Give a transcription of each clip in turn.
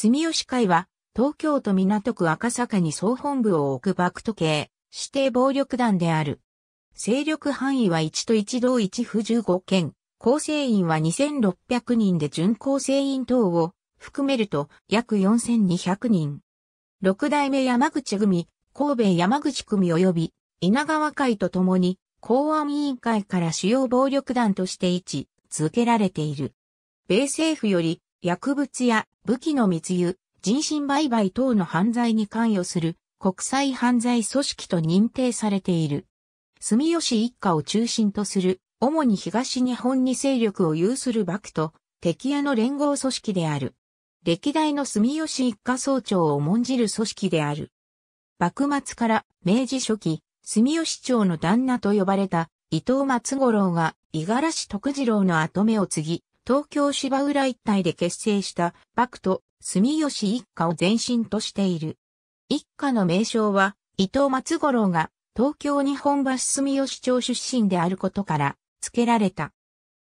住吉会は、東京都港区赤坂に総本部を置くバクト系、指定暴力団である。勢力範囲は1と1同1府15県、構成員は2600人で準構成員等を含めると約4200人。六代目山口組、神戸山口組及び稲川会と共に公安委員会から主要暴力団として位置続けられている。米政府より薬物や武器の密輸、人身売買等の犯罪に関与する国際犯罪組織と認定されている。住吉一家を中心とする、主に東日本に勢力を有する幕と敵屋の連合組織である。歴代の住吉一家総長を重んじる組織である。幕末から明治初期、住吉町の旦那と呼ばれた伊藤松五郎が五十嵐徳次郎の後目を継ぎ、東京芝浦一帯で結成した幕と住吉一家を前身としている。一家の名称は伊藤松五郎が東京日本橋住吉町出身であることから付けられた。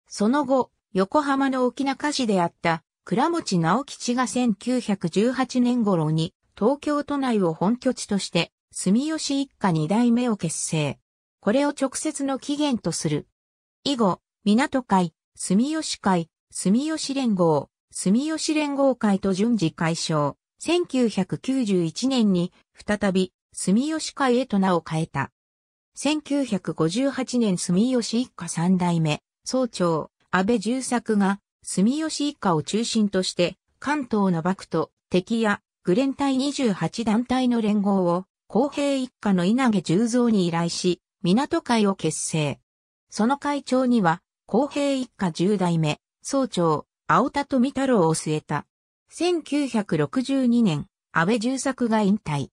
その後、横浜の沖縄市であった倉持直吉が1918年頃に東京都内を本拠地として住吉一家二代目を結成。これを直接の起源とする。以後、港会、住吉会、住吉連合、住吉連合会と順次解消。1991年に再び住吉会へと名を変えた。1958年住吉一家三代目、総長、安倍重作が住吉一家を中心として関東の幕と敵やグレン隊28団体の連合を公平一家の稲毛十三に依頼し、港会を結成。その会長には、公平一家十代目、総長、青田富太郎を据えた。1962年、安倍重作が引退。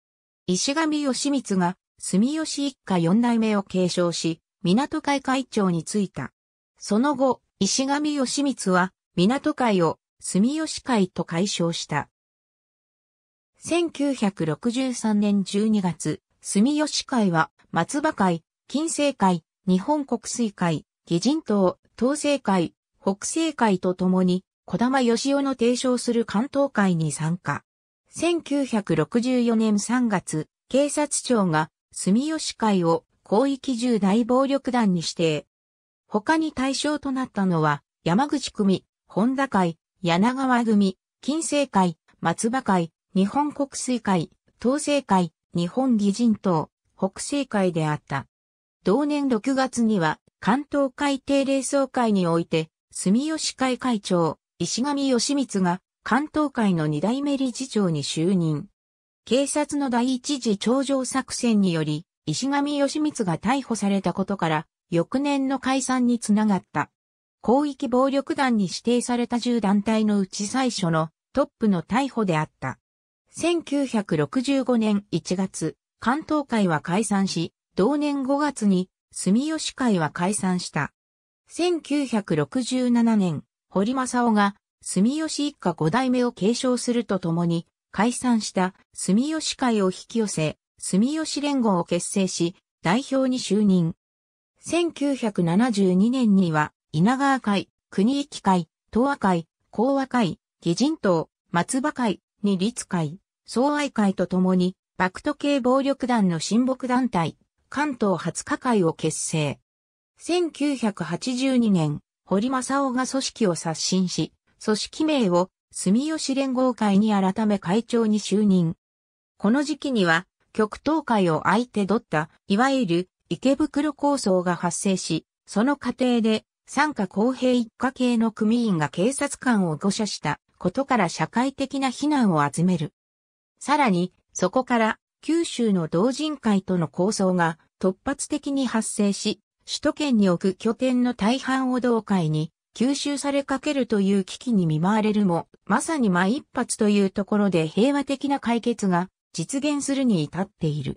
石上義光が住吉一家四代目を継承し、港会会長に就いた。その後、石上義光は港会を住吉会と改称した。1963年12月、住吉会は松葉会、金星会、日本国水会、義人党、東西会、北西会と共に、小玉義夫の提唱する関東会に参加。1964年3月、警察庁が住吉会を広域重大暴力団に指定。他に対象となったのは、山口組、本田会、柳川組、金星会、松葉会、日本国水会、東西会、日本議人党、北西会であった。同年6月には、関東会定例総会において、住吉会会長、石上義光が関東会の二代目理事長に就任。警察の第一次頂上作戦により、石上義光が逮捕されたことから、翌年の解散につながった。広域暴力団に指定された10団体のうち最初のトップの逮捕であった。1965年1月、関東会は解散し、同年5月に住吉会は解散した。1967年、堀正夫が住吉一家五代目を継承するとともに、解散した住吉会を引き寄せ、住吉連合を結成し、代表に就任。1972年には、稲川会、国域会、東和会、講和会、義人党、松葉会、二律会、総愛会とともに、クト系暴力団の親睦団体、関東20日会を結成。1982年、堀正夫が組織を刷新し、組織名を住吉連合会に改め会長に就任。この時期には、極東会を相手取った、いわゆる池袋構想が発生し、その過程で、参加公平一家系の組員が警察官を誤射したことから社会的な非難を集める。さらに、そこから九州の同人会との構想が突発的に発生し、首都圏に置く拠点の大半を同会に吸収されかけるという危機に見舞われるも、まさに前一発というところで平和的な解決が実現するに至っている。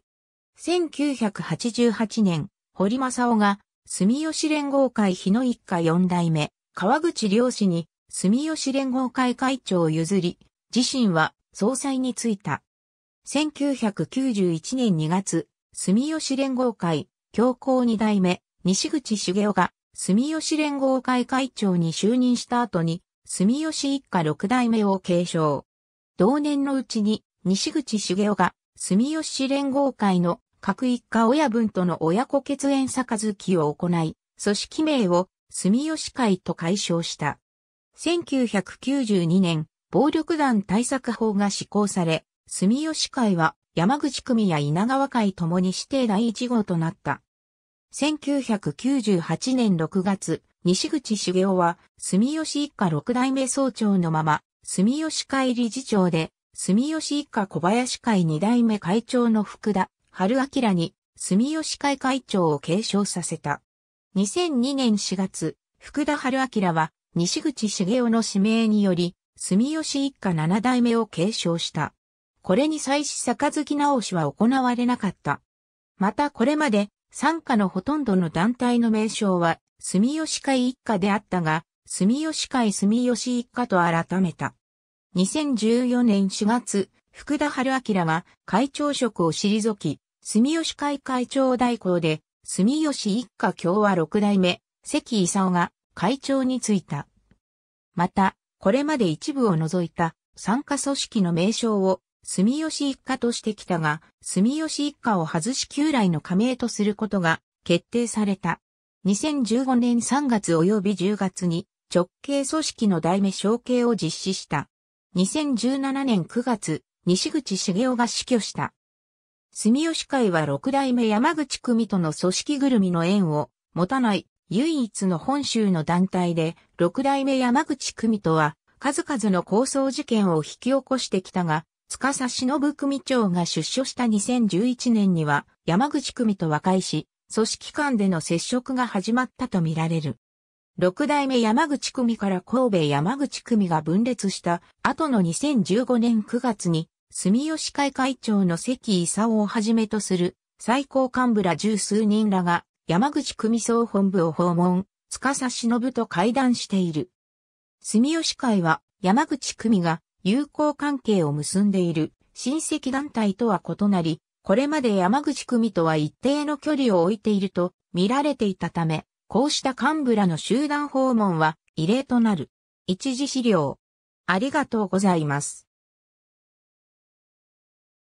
1988年、堀正夫が住吉連合会日の一家四代目、川口良氏に住吉連合会会長を譲り、自身は総裁に就いた。1991年2月、住吉連合会、教皇二代目、西口茂雄が住吉連合会会長に就任した後に、住吉一家六代目を継承。同年のうちに、西口茂雄が住吉連合会の各一家親分との親子血縁杯を行い、組織名を住吉会と解消した。1992年、暴力団対策法が施行され、住吉会は山口組や稲川会ともに指定第一号となった。1998年6月、西口茂雄は、住吉一家六代目総長のまま、住吉会理事長で、住吉一家小林会二代目会長の福田、春明に、住吉会会長を継承させた。2002年4月、福田春明は、西口茂雄の指名により、住吉一家七代目を継承した。これに際し杯直しは行われなかった。またこれまで、参加のほとんどの団体の名称は、住吉会一家であったが、住吉会住吉一家と改めた。2014年4月、福田春明が会長職を退き、住吉会会長代行で、住吉一家共和六代目、関勲が会長に就いた。また、これまで一部を除いた参加組織の名称を住吉一家としてきたが、住吉一家を外し旧来の加盟とすることが決定された。2015年3月及び10月に直系組織の代目承継を実施した。2017年9月、西口茂雄が死去した。住吉会は六代目山口組との組織ぐるみの縁を持たない唯一の本州の団体で、六代目山口組とは数々の抗争事件を引き起こしてきたが、司忍組長が出所した2011年には、山口組と和解し、組織間での接触が始まったとみられる。六代目山口組から神戸山口組が分裂した後の2015年9月に、住吉会会長の関勲をはじめとする最高幹部ら十数人らが山口組総本部を訪問、司忍と会談している。住吉会は山口組が友好関係を結んでいる親戚団体とは異なり、これまで山口組とは一定の距離を置いていると見られていたため、こうした幹部らの集団訪問は異例となる。一時資料。ありがとうございます。